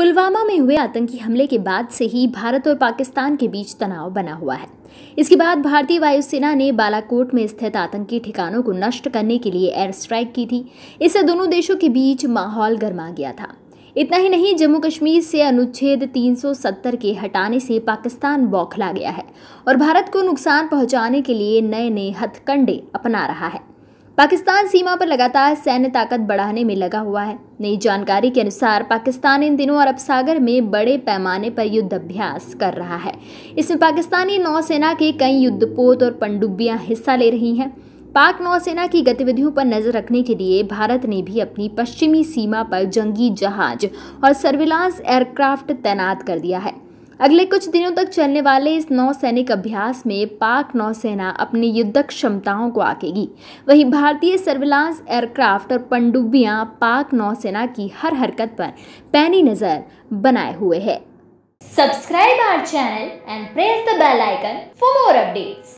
पुलवामा में हुए आतंकी हमले के बाद से ही भारत और पाकिस्तान के बीच तनाव बना हुआ है इसके बाद भारतीय वायुसेना ने बालाकोट में स्थित आतंकी ठिकानों को नष्ट करने के लिए एयर स्ट्राइक की थी इससे दोनों देशों के बीच माहौल गर्मा गया था इतना ही नहीं जम्मू कश्मीर से अनुच्छेद 370 के हटाने से पाकिस्तान बौखला गया है और भारत को नुकसान पहुंचाने के लिए नए नए हथकंडे अपना रहा है पाकिस्तान सीमा पर लगातार सैन्य ताकत बढ़ाने में लगा हुआ है नई जानकारी के अनुसार पाकिस्तान इन दिनों अरब सागर में बड़े पैमाने पर युद्ध अभ्यास कर रहा है इसमें पाकिस्तानी नौसेना के कई युद्धपोत और पनडुब्बियां हिस्सा ले रही हैं पाक नौसेना की गतिविधियों पर नजर रखने के लिए भारत ने भी अपनी पश्चिमी सीमा पर जंगी जहाज और सर्विलांस एयरक्राफ्ट तैनात कर दिया है अगले कुछ दिनों तक चलने वाले इस नौसैनिक अभ्यास में पाक नौसेना अपनी युद्धक क्षमताओं को आकेगी वहीं भारतीय सर्विलांस एयरक्राफ्ट और पनडुब्बियां पाक नौसेना की हर हरकत पर पैनी नजर बनाए हुए है subscribe our channel and press the bell icon for more updates.